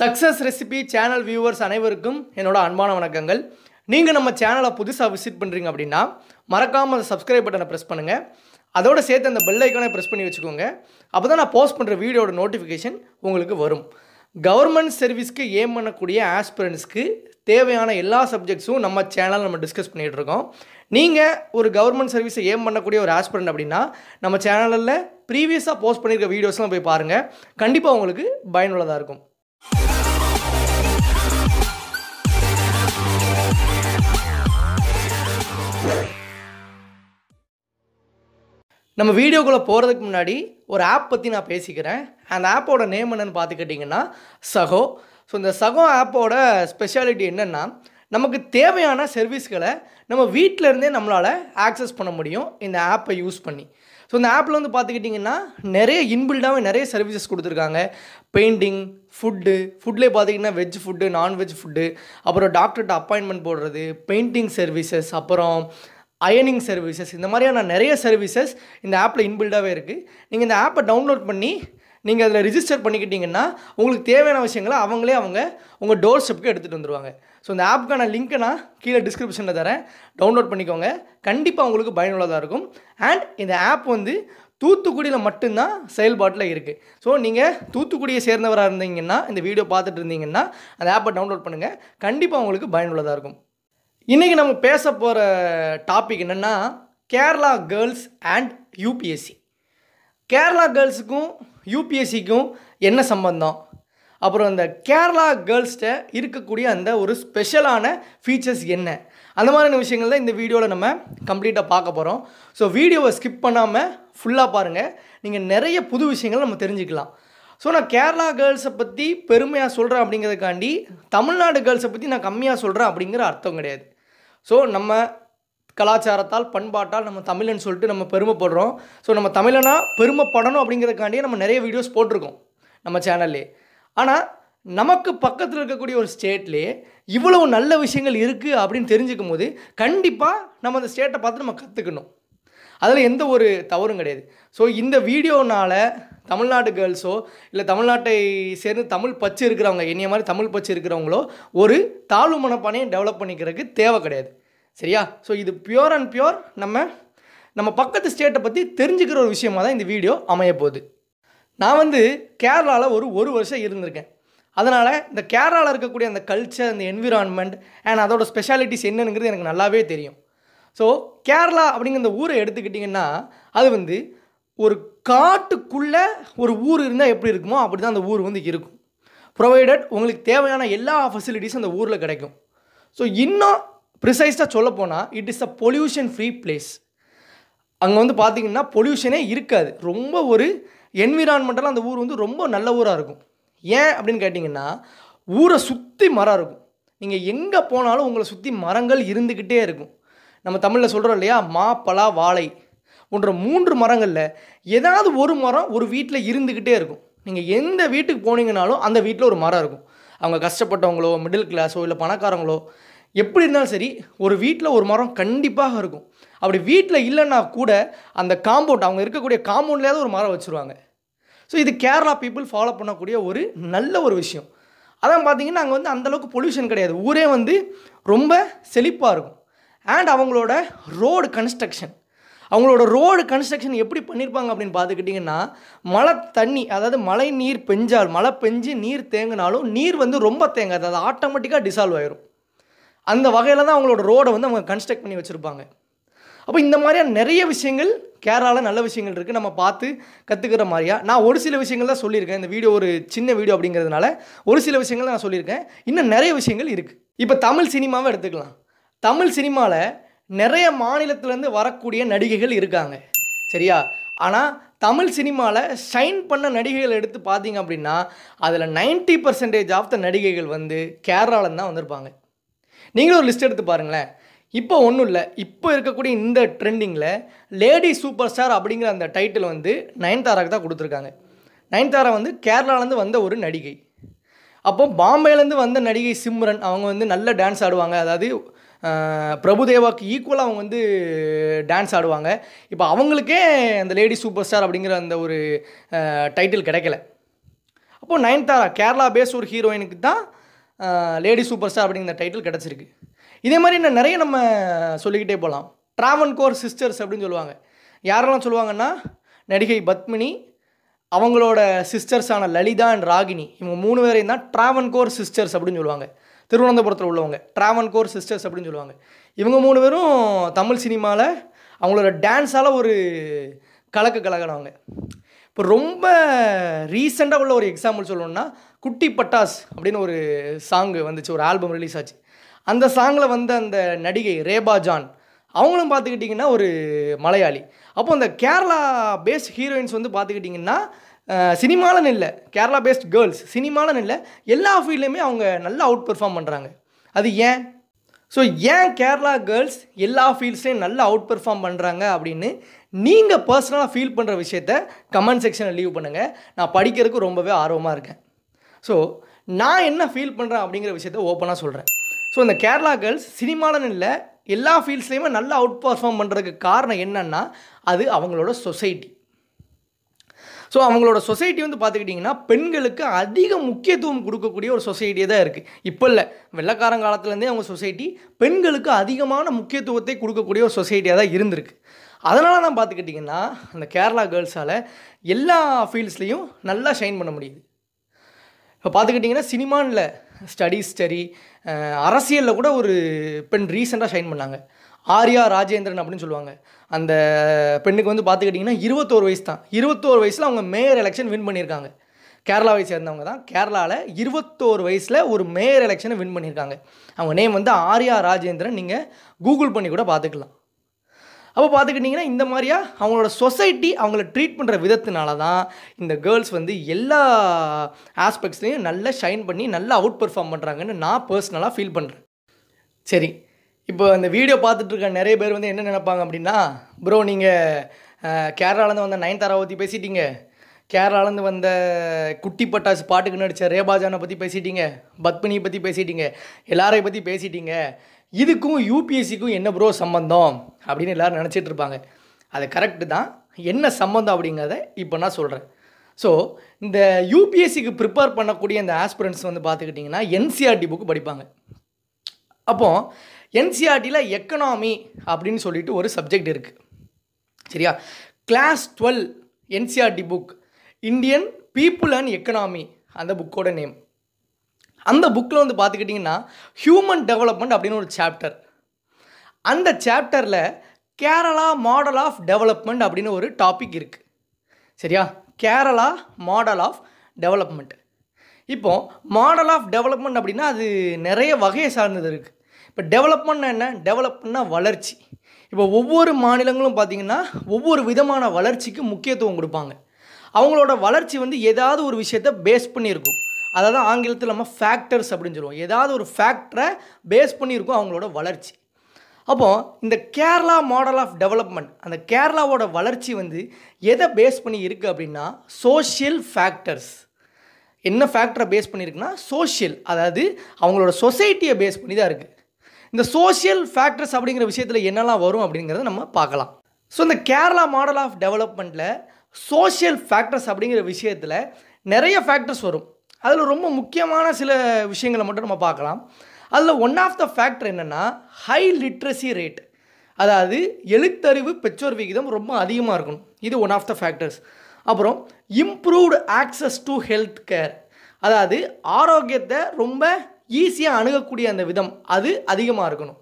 Success recipe channel viewers அனைவருக்கும் என்னோடய அன்பான வணக்கங்கள் நீங்கள் நம்ம சேனலை புதுசாக விசிட் பண்ணுறீங்க அப்படின்னா மறக்காமல் அந்த சப்ஸ்கிரைப் பட்டனை ப்ரெஸ் பண்ணுங்கள் அதோடு சேர்த்து அந்த பெல் ஐக்கானே ப்ரெஸ் பண்ணி வச்சுக்கோங்க அப்போ தான் நான் போஸ்ட் பண்ணுற வீடியோட நோட்டிஃபிகேஷன் உங்களுக்கு வரும் கவர்மெண்ட் சர்வீஸ்க்கு ஏம் பண்ணக்கூடிய ஆஸ்பிரண்ட்ஸ்க்கு தேவையான எல்லா சப்ஜெக்ட்ஸும் நம்ம சேனலில் நம்ம டிஸ்கஸ் பண்ணிகிட்டு இருக்கோம் நீங்கள் ஒரு கவர்மெண்ட் சர்வீஸை ஏம் பண்ணக்கூடிய ஒரு ஆஸ்பிரண்ட் அப்படின்னா நம்ம சேனலில் ப்ரீவியஸாக போஸ்ட் பண்ணியிருக்க வீடியோஸ்லாம் போய் பாருங்கள் கண்டிப்பாக உங்களுக்கு பயனுள்ளதாக இருக்கும் நம்ம வீடியோக்குள்ளே போகிறதுக்கு முன்னாடி ஒரு ஆப் பற்றி நான் பேசிக்கிறேன் அந்த ஆப்போட நேம் என்னென்னு பார்த்துக்கிட்டிங்கன்னா சகோ ஸோ இந்த சகோ ஆப்போட ஸ்பெஷாலிட்டி என்னென்னா நமக்கு தேவையான சர்வீஸ்களை நம்ம வீட்டிலருந்தே நம்மளால் ஆக்சஸ் பண்ண முடியும் இந்த ஆப்பை யூஸ் பண்ணி ஸோ இந்த ஆப்பில் வந்து பார்த்துக்கிட்டிங்கன்னா நிறைய இன்பில்டாகவே நிறைய சர்வீசஸ் கொடுத்துருக்காங்க பெயிண்டிங் ஃபுட்டு ஃபுட்லேயே பார்த்தீங்கன்னா வெஜ் ஃபுட்டு நான்வெஜ் ஃபுட்டு அப்புறம் டாக்டர்கிட்ட அப்பாயின்மெண்ட் போடுறது பெயிண்டிங் சர்வீசஸ் அப்புறம் அயனிங் சர்வீசஸ் இந்த மாதிரியான நிறைய சர்வீசஸ் இந்த ஆப்பில் இன்பில்டாகவே இருக்குது நீங்கள் இந்த ஆப்பை டவுன்லோட் பண்ணி நீங்கள் அதில் ரிஜிஸ்டர் பண்ணிக்கிட்டிங்கன்னா உங்களுக்கு தேவையான விஷயங்களை அவங்களே அவங்க உங்கள் டோர் ஸ்டெப்புக்கு எடுத்துகிட்டு வந்துடுவாங்க ஸோ இந்த ஆப்புக்கான லிங்க்கை நான் கீழே டிஸ்கிரிப்ஷனில் தரேன் டவுன்லோட் பண்ணிக்கோங்க கண்டிப்பாக உங்களுக்கு பயனுள்ளதாக இருக்கும் அண்ட் இந்த ஆப் வந்து தூத்துக்குடியில் மட்டும்தான் செயல்பாட்டில் இருக்குது ஸோ நீங்கள் தூத்துக்குடியை சேர்ந்தவராக இருந்தீங்கன்னா இந்த வீடியோ பார்த்துட்டு இருந்தீங்கன்னா அந்த ஆப்பை டவுன்லோட் பண்ணுங்கள் கண்டிப்பாக உங்களுக்கு பயனுள்ளதாக இருக்கும் இன்றைக்கி நம்ம பேச போகிற டாபிக் என்னென்னா Kerala girls and UPSC Kerala கேர்ள்ஸுக்கும் யூபிஎஸ்சிக்கும் என்ன சம்பந்தம் அப்புறம் இந்த கேரளா கேர்ள்ஸ்கிட்ட இருக்கக்கூடிய அந்த ஒரு ஸ்பெஷலான ஃபீச்சர்ஸ் என்ன அந்த மாதிரியான விஷயங்கள் தான் இந்த வீடியோவில் நம்ம கம்ப்ளீட்டாக பார்க்க போகிறோம் ஸோ வீடியோவை ஸ்கிப் பண்ணாமல் ஃபுல்லாக பாருங்கள் நீங்கள் நிறைய புது விஷயங்கள் நம்ம தெரிஞ்சுக்கலாம் ஸோ நான் கேரளா கேர்ள்ஸை பற்றி பெருமையாக சொல்கிறேன் அப்படிங்கிறதுக்காண்டி தமிழ்நாடு கேர்ள்ஸை பற்றி நான் கம்மியாக சொல்கிறேன் அப்படிங்கிற அர்த்தம் கிடையாது ஸோ நம்ம கலாச்சாரத்தால் பண்பாட்டால் நம்ம தமிழன் சொல்லிட்டு நம்ம பெருமைப்படுறோம் ஸோ நம்ம தமிழனாக பெருமைப்படணும் அப்படிங்கிறதுக்காண்டியே நம்ம நிறைய வீடியோஸ் போட்டிருக்கோம் நம்ம சேனல்லே ஆனால் நமக்கு பக்கத்தில் இருக்கக்கூடிய ஒரு ஸ்டேட்லேயே இவ்வளவு நல்ல விஷயங்கள் இருக்குது அப்படின்னு தெரிஞ்சுக்கும் போது கண்டிப்பாக நம்ம அந்த ஸ்டேட்டை பார்த்து நம்ம கற்றுக்கணும் அதில் எந்த ஒரு தவறும் கிடையாது ஸோ இந்த வீடியோனால் தமிழ்நாடு கேர்ள்ஸோ இல்லை தமிழ்நாட்டை சேர்ந்து தமிழ் பச்சு இருக்கிறவங்க இனிய மாதிரி தமிழ் பச்சு இருக்கிறவங்களோ ஒரு தாழ்வு மனப்பானையும் டெவலப் பண்ணிக்கிறதுக்கு தேவை கிடையாது சரியா ஸோ இது பியூர் அண்ட் பியூர் நம்ம நம்ம பக்கத்து ஸ்டேட்டை பற்றி தெரிஞ்சுக்கிற ஒரு விஷயமாக தான் இந்த வீடியோ அமைய போகுது நான் வந்து கேரளாவில் ஒரு ஒரு வருஷம் இருந்திருக்கேன் அதனால் இந்த கேரளாவில் இருக்கக்கூடிய அந்த கல்ச்சர் அந்த என்விரான்மெண்ட் அண்ட் அதோட ஸ்பெஷாலிட்டிஸ் என்னங்கிறது எனக்கு நல்லாவே தெரியும் ஸோ கேரளா அப்படிங்கிற இந்த ஊரை எடுத்துக்கிட்டிங்கன்னா அது வந்து ஒரு காட்டுக்குள்ளே ஒரு ஊர் இருந்தால் எப்படி இருக்குமோ அப்படி தான் அந்த ஊர் வந்து இருக்கும் ப்ரொவைடட் உங்களுக்கு தேவையான எல்லா ஃபெசிலிட்டிஸும் அந்த ஊரில் கிடைக்கும் ஸோ இன்னும் ப்ரிசைஸாக சொல்ல போனால் it is a pollution free place அங்கே வந்து பார்த்திங்கன்னா பொல்யூஷனே இருக்காது ரொம்ப ஒரு என்விரான்மெண்டெல்லாம் அந்த ஊர் வந்து ரொம்ப நல்ல ஊராக இருக்கும் ஏன் அப்படின்னு கேட்டிங்கன்னா ஊரை சுற்றி மரம் இருக்கும் நீங்கள் எங்கே போனாலும் உங்களை சுற்றி மரங்கள் இருந்துக்கிட்டே இருக்கும் நம்ம தமிழில் சொல்கிறோம் இல்லையா மா பலா வாழை போன்ற மூன்று மரங்களில் ஏதாவது ஒரு மரம் ஒரு வீட்டில் இருந்துக்கிட்டே இருக்கும் நீங்கள் எந்த வீட்டுக்கு போனீங்கனாலும் அந்த வீட்டில் ஒரு மரம் இருக்கும் அவங்க கஷ்டப்பட்டவங்களோ மிடில் கிளாஸோ இல்லை பணக்காரங்களோ எப்படி இருந்தாலும் சரி ஒரு வீட்டில் ஒரு மரம் கண்டிப்பாக இருக்கும் அப்படி வீட்டில் இல்லைன்னா கூட அந்த காம்பவுண்ட் அவங்க இருக்கக்கூடிய காம்பவுண்ட்லேயாவது ஒரு மரம் வச்சுருவாங்க ஸோ இது கேரளா பீப்புள் ஃபாலோ பண்ணக்கூடிய ஒரு நல்ல ஒரு விஷயம் அதான் பார்த்தீங்கன்னா அங்கே வந்து அந்தளவுக்கு பொல்யூஷன் கிடையாது ஊரே வந்து ரொம்ப செழிப்பாக இருக்கும் அண்ட் அவங்களோட ரோடு கன்ஸ்ட்ரக்ஷன் அவங்களோட ரோடு கன்ஸ்ட்ரக்ஷன் எப்படி பண்ணியிருப்பாங்க அப்படின்னு பார்த்துக்கிட்டிங்கன்னா மழை தண்ணி அதாவது மழை நீர் பெஞ்சால் மழை பெஞ்சு நீர் தேங்கினாலும் நீர் வந்து ரொம்ப தேங்காது அது ஆட்டோமேட்டிக்காக டிசால்வ் ஆயிரும் அந்த வகையில் தான் அவங்களோட ரோடை வந்து அவங்க கன்ஸ்ட்ரக்ட் பண்ணி வச்சுருப்பாங்க அப்போ இந்த மாதிரியான நிறைய விஷயங்கள் கேரளாவில் நல்ல விஷயங்கள் இருக்குது நம்ம பார்த்து கற்றுக்கிற மாதிரியா நான் ஒரு சில விஷயங்கள் தான் சொல்லியிருக்கேன் இந்த வீடியோ ஒரு சின்ன வீடியோ அப்படிங்கிறதுனால ஒரு சில விஷயங்கள் நான் சொல்லியிருக்கேன் இன்னும் நிறைய விஷயங்கள் இருக்குது இப்போ தமிழ் சினிமாவை எடுத்துக்கலாம் தமிழ் சினிமாவில் நிறைய மாநிலத்திலேருந்து வரக்கூடிய நடிகைகள் இருக்காங்க சரியா ஆனால் தமிழ் சினிமாவில் ஷைன் பண்ண நடிகைகள் எடுத்து பார்த்தீங்க அப்படின்னா அதில் நைன்ட்டி பர்சன்டேஜ் ஆஃப் த நடிகைகள் வந்து கேரளாவில் தான் வந்திருப்பாங்க நீங்களும் ஒரு லிஸ்ட் எடுத்து பாருங்களேன் இப்போ ஒன்றும் இல்லை இப்போ இருக்கக்கூடிய இந்த ட்ரெண்டிங்கில் லேடி சூப்பர் ஸ்டார் அப்படிங்கிற அந்த டைட்டில் வந்து நயன்தாராக்கு தான் கொடுத்துருக்காங்க நயன்தாரா வந்து கேரளாலேருந்து வந்த ஒரு நடிகை அப்போ பாம்பேலேருந்து வந்த நடிகை சிம்ரன் அவங்க வந்து நல்ல டான்ஸ் ஆடுவாங்க அதாவது பிரபுதேவாக்கு ஈக்குவலாக அவங்க வந்து டான்ஸ் ஆடுவாங்க இப்போ அவங்களுக்கே அந்த லேடி சூப்பர் ஸ்டார் அப்படிங்கிற அந்த ஒரு டைட்டில் கிடைக்கல அப்போது நயன்தாரா கேரளா பேஸ் ஒரு ஹீரோயினுக்கு தான் லேடி சூப்பர் ஸ்டார் அப்படிங்கிற டைட்டில் கிடச்சிருக்கு இதே மாதிரி இன்னும் நிறைய நம்ம சொல்லிக்கிட்டே போகலாம் ட்ராவன் கோர் சிஸ்டர்ஸ் அப்படின்னு சொல்லுவாங்க யாரெல்லாம் சொல்லுவாங்கன்னா நடிகை பத்மினி அவங்களோட சிஸ்டர்ஸான லலிதா அண்ட் ராகினி இவங்க மூணு பேரையும் தான் ட்ராவன் கோர் சிஸ்டர்ஸ் அப்படின்னு சொல்லுவாங்க திருவனந்தபுரத்தில் உள்ளவங்க ட்ராவன் கோர் சிஸ்டர்ஸ் அப்படின்னு சொல்லுவாங்க இவங்க மூணு பேரும் தமிழ் சினிமாவில் அவங்களோட டான்ஸால் ஒரு கலக்க கலக்கிறவங்க இப்போ ரொம்ப ரீசெண்டாக உள்ள ஒரு எக்ஸாம்பிள் சொல்லணும்னா குட்டி பட்டாஸ் அப்படின்னு ஒரு சாங்கு வந்துச்சு ஒரு ஆல்பம் ரிலீஸ் ஆச்சு அந்த சாங்கில் வந்த அந்த நடிகை ரேபா ஜான் அவங்களும் பார்த்துக்கிட்டிங்கன்னா ஒரு மலையாளி அப்போ அந்த கேரளா பேஸ்ட் ஹீரோயின்ஸ் வந்து பார்த்துக்கிட்டிங்கன்னா சினிமாலன்னு இல்லை கேரளா பேஸ்ட் கேர்ள்ஸ் சினிமாலன்னு இல்லை எல்லா ஃபீல்ட்லேயுமே அவங்க நல்லா அவுட் பெர்ஃபார்ம் பண்ணுறாங்க அது ஏன் ஸோ ஏன் கேரளா கேர்ள்ஸ் எல்லா ஃபீல்ட்ஸ்லேயும் நல்லா அவுட் பெர்ஃபார்ம் பண்ணுறாங்க அப்படின்னு நீங்கள் பர்சனலாக ஃபீல் பண்ணுற விஷயத்த கமெண்ட் செக்ஷனில் லீவ் பண்ணுங்கள் நான் படிக்கிறதுக்கு ரொம்பவே ஆர்வமாக இருக்கேன் ஸோ நான் என்ன ஃபீல் பண்ணுறேன் அப்படிங்கிற விஷயத்த ஓப்பனாக சொல்கிறேன் ஸோ இந்த கேரளா கேர்ள்ஸ் சினிமாலன்னு இல்லை எல்லா ஃபீல்ட்ஸ்லேயுமே நல்லா அவுட் பர்ஃபார்ம் பண்ணுறதுக்கு காரணம் என்னென்னா அது அவங்களோட சொசைட்டி ஸோ அவங்களோட சொசைட்டி வந்து பார்த்துக்கிட்டிங்கன்னா பெண்களுக்கு அதிக முக்கியத்துவம் கொடுக்கக்கூடிய ஒரு சொசைட்டியே தான் இருக்குது இப்போ இல்லை வெள்ளக்காரங்காலத்துலேருந்தே அவங்க சொசைட்டி பெண்களுக்கு அதிகமான முக்கியத்துவத்தை கொடுக்கக்கூடிய ஒரு சொசைட்டியாக தான் இருந்திருக்கு அதனால் தான் பார்த்துக்கிட்டிங்கன்னா அந்த கேரளா கேர்ள்ஸால் எல்லா ஃபீல்ட்ஸ்லேயும் நல்லா ஷைன் பண்ண முடியுது இப்போ பார்த்துக்கிட்டிங்கன்னா சினிமானில் ஸ்டடீஸ் சரி அரசியலில் கூட ஒரு பெண் ரீசெண்டாக ஷைன் பண்ணாங்க ஆர்யா ராஜேந்திரன் அப்படின்னு சொல்லுவாங்க அந்த பெண்ணுக்கு வந்து பார்த்துக்கிட்டிங்கன்னா இருபத்தோரு வயசு தான் இருபத்தோரு வயசில் அவங்க மேயர் எலெக்ஷன் வின் பண்ணியிருக்காங்க கேரளாவை சேர்ந்தவங்க தான் கேரளாவில் இருபத்தோரு வயசில் ஒரு மேயர் எலெக்ஷனை வின் பண்ணியிருக்காங்க அவங்க நேம் வந்து ஆர்யா ராஜேந்திரன் நீங்கள் கூகுள் பண்ணி கூட பார்த்துக்கலாம் அப்போ பார்த்துக்கிட்டிங்கன்னா இந்த மாதிரியா அவங்களோட சொசைட்டி அவங்கள ட்ரீட் பண்ணுற விதத்தினால தான் இந்த கேர்ள்ஸ் வந்து எல்லா ஆஸ்பெக்ட்ஸ்லேயும் நல்லா ஷைன் பண்ணி நல்லா அவுட் பெர்ஃபார்ம் பண்ணுறாங்கன்னு நான் பர்சனலாக ஃபீல் பண்ணுறேன் சரி இப்போ அந்த வீடியோ இருக்க நிறைய பேர் வந்து என்ன நினைப்பாங்க அப்படின்னா ப்ரோ நீங்கள் கேரளாலேருந்து வந்த நயன்தாரா பற்றி பேசிட்டீங்க கேரளாலேருந்து வந்த குட்டி பட்டாசு பாட்டுக்கு நடித்த ரேபாஜானை பற்றி பேசிட்டீங்க பத்மினியை பற்றி பேசிட்டீங்க எல்லாரையும் பற்றி பேசிட்டீங்க இதுக்கும் யூபிஎஸ்சிக்கும் என்ன ப்ரோ சம்மந்தம் அப்படின்னு எல்லோரும் நினச்சிட்டு இருப்பாங்க அது கரெக்டு தான் என்ன சம்மந்தம் அப்படிங்கிறத இப்போ நான் சொல்கிறேன் ஸோ இந்த யூபிஎஸ்சிக்கு ப்ரிப்பேர் பண்ணக்கூடிய அந்த ஆஸ்பிரன்ஸ் வந்து பார்த்துக்கிட்டிங்கன்னா என்சிஆர்டி புக்கு e படிப்பாங்க அப்போது என்சிஆர்டியில் e எக்கனாமி அப்படின்னு சொல்லிட்டு ஒரு சப்ஜெக்ட் இருக்குது சரியா class twelve NCERT book Indian people and economy அந்த புக்கோட நேம் அந்த புக்கில் வந்து பார்த்துக்கிட்டிங்கன்னா ஹியூமன் டெவலப்மெண்ட் அப்படின்னு ஒரு சாப்டர் அந்த சாப்டரில் கேரளா மாடல் ஆஃப் டெவலப்மெண்ட் அப்படின்னு ஒரு டாபிக் இருக்குது சரியா கேரளா மாடல் ஆஃப் டெவலப்மெண்ட் இப்போது மாடல் ஆஃப் டெவலப்மெண்ட் அப்படின்னா அது நிறைய வகையை சார்ந்தது இருக்குது இப்போ டெவலப்மெண்ட்னா என்ன டெவலப்மெண்ட்னா வளர்ச்சி இப்போ ஒவ்வொரு மாநிலங்களும் பார்த்திங்கன்னா ஒவ்வொரு விதமான வளர்ச்சிக்கு முக்கியத்துவம் கொடுப்பாங்க அவங்களோட வளர்ச்சி வந்து ஏதாவது ஒரு விஷயத்தை பேஸ் பண்ணியிருக்கும் அதாவது ஆங்கிலத்தில் நம்ம ஃபேக்டர்ஸ் அப்படின்னு சொல்லுவோம் ஏதாவது ஒரு ஃபேக்டரை பேஸ் பண்ணியிருக்கும் அவங்களோட வளர்ச்சி அப்போது இந்த கேரளா மாடல் ஆஃப் டெவலப்மெண்ட் அந்த கேரளாவோட வளர்ச்சி வந்து எதை பேஸ் பண்ணி இருக்குது அப்படின்னா சோஷியல் ஃபேக்டர்ஸ் என்ன ஃபேக்டரை பேஸ் பண்ணியிருக்குன்னா சோஷியல் அதாவது அவங்களோட சொசைட்டியை பேஸ் பண்ணி தான் இருக்குது இந்த சோசியல் ஃபேக்டர்ஸ் அப்படிங்கிற விஷயத்தில் என்னெல்லாம் வரும் அப்படிங்கிறத நம்ம பார்க்கலாம் ஸோ இந்த கேரளா மாடல் ஆஃப் டெவலப்மெண்ட்டில் சோசியல் ஃபேக்டர்ஸ் அப்படிங்கிற விஷயத்தில் நிறைய ஃபேக்டர்ஸ் வரும் அதில் ரொம்ப முக்கியமான சில விஷயங்களை மட்டும் நம்ம பார்க்கலாம் அதில் ஒன் ஆஃப் த ஃபேக்டர் என்னென்னா ஹை லிட்ரஸி ரேட் அதாவது எழுத்தறிவு பெற்றோர் விகிதம் ரொம்ப அதிகமாக இருக்கணும் இது ஒன் ஆஃப் த ஃபேக்டர்ஸ் அப்புறம் improved access to health care அதாவது ஆரோக்கியத்தை ரொம்ப ஈஸியாக அணுகக்கூடிய அந்த விதம் அது அதிகமாக இருக்கணும்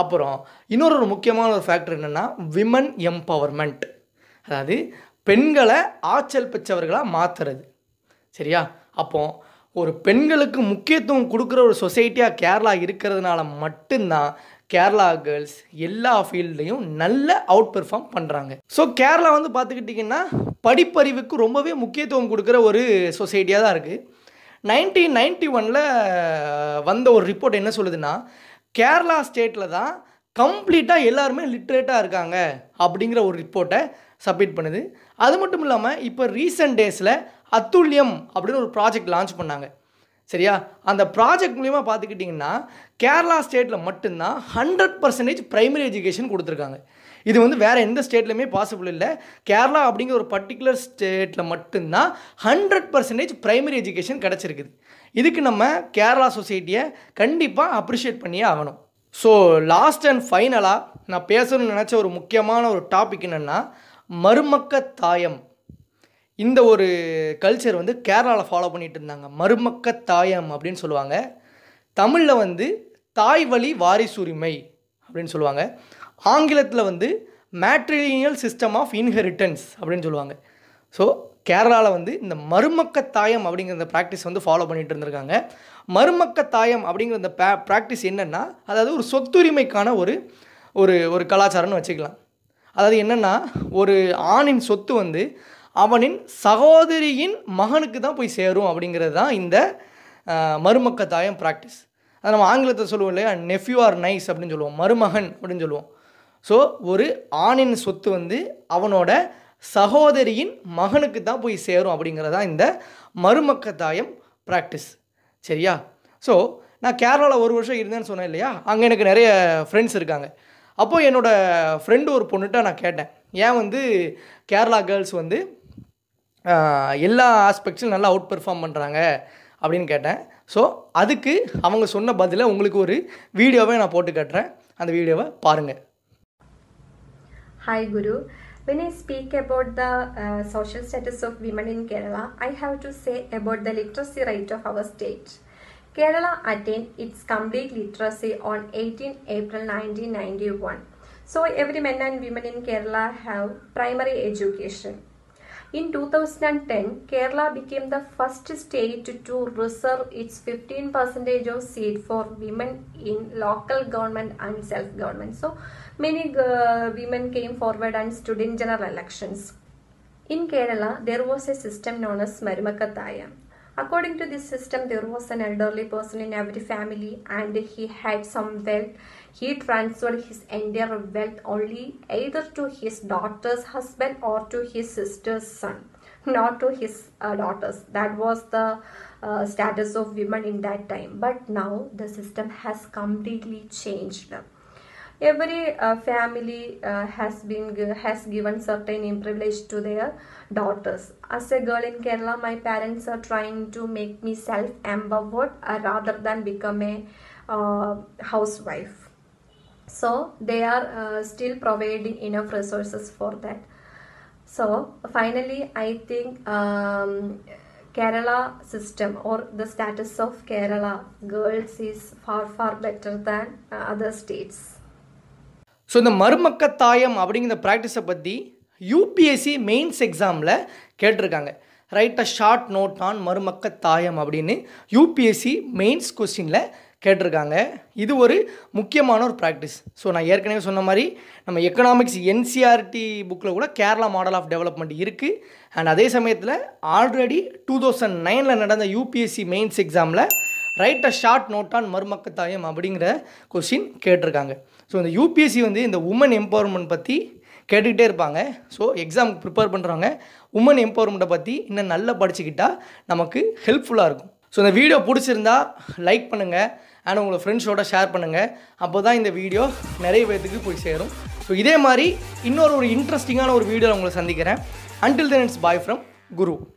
அப்புறம் இன்னொரு ஒரு முக்கியமான ஒரு ஃபேக்டர் என்னென்னா விமன் எம்பவர்மெண்ட் அதாவது பெண்களை ஆற்றல் பெற்றவர்களாக மாற்றுறது சரியா அப்போது ஒரு பெண்களுக்கு முக்கியத்துவம் கொடுக்குற ஒரு சொசைட்டியாக கேரளா இருக்கிறதுனால மட்டும்தான் கேரளா கேர்ள்ஸ் எல்லா ஃபீல்ட்லேயும் நல்ல அவுட் பெர்ஃபார்ம் பண்ணுறாங்க ஸோ கேரளா வந்து பார்த்துக்கிட்டிங்கன்னா படிப்பறிவுக்கு ரொம்பவே முக்கியத்துவம் கொடுக்குற ஒரு சொசைட்டியாக தான் இருக்குது நைன்டீன் நைன்டி ஒனில் வந்த ஒரு ரிப்போர்ட் என்ன சொல்லுதுன்னா கேரளா ஸ்டேட்டில் தான் கம்ப்ளீட்டாக எல்லாருமே லிட்ரேட்டாக இருக்காங்க அப்படிங்கிற ஒரு ரிப்போர்ட்டை சப்மிட் பண்ணுது அது மட்டும் இல்லாமல் இப்போ ரீசெண்ட் டேஸில் அத்துல்யம் அப்படின்னு ஒரு ப்ராஜெக்ட் லான்ச் பண்ணாங்க சரியா அந்த ப்ராஜெக்ட் மூலிமா பார்த்துக்கிட்டிங்கன்னா கேரளா ஸ்டேட்டில் மட்டும்தான் ஹண்ட்ரட் பர்சன்டேஜ் ப்ரைமரி எஜுகேஷன் கொடுத்துருக்காங்க இது வந்து வேறு எந்த ஸ்டேட்லையுமே பாசிபிள் இல்லை கேரளா அப்படிங்கிற ஒரு பர்டிகுலர் ஸ்டேட்டில் மட்டும்தான் ஹண்ட்ரட் பர்சன்டேஜ் ப்ரைமரி எஜுகேஷன் கிடச்சிருக்குது இதுக்கு நம்ம கேரளா சொசைட்டியை கண்டிப்பாக அப்ரிஷியேட் பண்ணியே ஆகணும் ஸோ லாஸ்ட் அண்ட் ஃபைனலாக நான் பேசணும்னு நினச்ச ஒரு முக்கியமான ஒரு டாபிக் என்னென்னா மருமக்க தாயம் இந்த ஒரு கல்ச்சர் வந்து கேரளாவில் ஃபாலோ பண்ணிகிட்டு இருந்தாங்க மருமக்க தாயம் அப்படின்னு சொல்லுவாங்க தமிழில் வந்து தாய் வழி வாரிசுரிமை அப்படின்னு சொல்லுவாங்க ஆங்கிலத்தில் வந்து மேட்ரிலினியல் சிஸ்டம் ஆஃப் இன்ஹெரிட்டன்ஸ் அப்படின்னு சொல்லுவாங்க ஸோ கேரளாவில் வந்து இந்த மருமக்க தாயம் அப்படிங்கிற அந்த ப்ராக்டிஸ் வந்து ஃபாலோ பண்ணிகிட்டு இருந்திருக்காங்க மருமக்க தாயம் அப்படிங்கிற அந்த ப்ராக்டிஸ் என்னென்னா அதாவது ஒரு சொத்துரிமைக்கான ஒரு ஒரு ஒரு கலாச்சாரம்னு வச்சுக்கலாம் அதாவது என்னென்னா ஒரு ஆணின் சொத்து வந்து அவனின் சகோதரியின் மகனுக்கு தான் போய் சேரும் அப்படிங்கிறது தான் இந்த மருமக்கத்தாயம் ப்ராக்டிஸ் அதை நம்ம ஆங்கிலத்தை சொல்லுவோம் இல்லையா நெஃப்யூ ஆர் நைஸ் அப்படின்னு சொல்லுவோம் மருமகன் அப்படின்னு சொல்லுவோம் ஸோ ஒரு ஆணின் சொத்து வந்து அவனோட சகோதரியின் மகனுக்கு தான் போய் சேரும் அப்படிங்கிறதா இந்த மருமக்கத்தாயம் ப்ராக்டிஸ் சரியா ஸோ நான் கேரளாவில் ஒரு வருஷம் இருந்தேன்னு சொன்னேன் இல்லையா அங்கே எனக்கு நிறைய ஃப்ரெண்ட்ஸ் இருக்காங்க அப்போது என்னோடய ஃப்ரெண்டு ஒரு பொண்ணுகிட்ட நான் கேட்டேன் ஏன் வந்து கேரளா கேர்ள்ஸ் வந்து எல்லா ஆஸ்பெக்ட்ஸிலும் நல்லா அவுட் பெர்ஃபார்ம் பண்ணுறாங்க அப்படின்னு கேட்டேன் ஸோ அதுக்கு அவங்க சொன்ன பதிலை உங்களுக்கு ஒரு வீடியோவை நான் போட்டு கட்டுறேன் அந்த வீடியோவை பாருங்கள் hi Guru When I speak about the uh, social status of women in Kerala, I have to say about the literacy rate of our state. Kerala attained its complete literacy on 18 April 1991. So every man and woman in Kerala have primary education. In 2010, Kerala became the first state to reserve its 15% of seat for women in local government and self-government. So many uh, women came forward and stood in general elections. In Kerala, there was a system known as Marimakathaya. According to this system, there was an elderly person in every family and he had some wealth. He transferred his entire wealth only either to his daughter's husband or to his sister's son, not to his uh, daughters. That was the uh, status of women in that time. But now the system has completely changed every uh, family uh, has been has given certain privilege to their daughters as a girl in kerala my parents are trying to make me self empowered uh, rather than become a uh, housewife so they are uh, still providing enough resources for that so finally i think um, Kerala system or the status of Kerala girls is far far better than uh, other states. So இந்த மருமக்க தாயம் அப்படிங்கிற ப்ராக்டிஸை பற்றி UPSC mains எக்ஸாமில் கேட்டிருக்காங்க write a short note on Marumakkathayam அப்படின்னு UPSC mains கொஸ்டினில் கேட்டிருக்காங்க இது ஒரு முக்கியமான ஒரு ப்ராக்டிஸ் ஸோ நான் ஏற்கனவே சொன்ன மாதிரி நம்ம எக்கனாமிக்ஸ் என்சிஆர்டி புக்கில் கூட கேரளா மாடல் ஆஃப் டெவலப்மெண்ட் இருக்குது அண்ட் அதே சமயத்தில் ஆல்ரெடி டூ தௌசண்ட் நைனில் நடந்த யூபிஎஸ்சி மெயின்ஸ் எக்ஸாமில் write a short note on Marumakkathayam அப்படிங்கிற கொஷின் கேட்டிருக்காங்க ஸோ இந்த யூபிஎஸ்சி வந்து இந்த உமன் எம்பவர்மெண்ட் பற்றி கேட்டுக்கிட்டே இருப்பாங்க ஸோ எக்ஸாமுக்கு ப்ரிப்பேர் பண்ணுறவங்க உமன் எம்பவர்மெண்ட்டை பற்றி இன்னும் நல்லா படிச்சுக்கிட்டால் நமக்கு ஹெல்ப்ஃபுல்லாக இருக்கும் ஸோ இந்த வீடியோ பிடிச்சிருந்தா லைக் பண்ணுங்கள் அண்ட் உங்களை ஃப்ரெண்ட்ஸோட ஷேர் பண்ணுங்கள் அப்போ தான் இந்த வீடியோ நிறைய பேர்த்துக்கு போய் சேரும் ஸோ இதே மாதிரி இன்னொரு ஒரு இன்ட்ரெஸ்டிங்கான ஒரு வீடியோவில் உங்களை சந்திக்கிறேன் until it's bye from Guru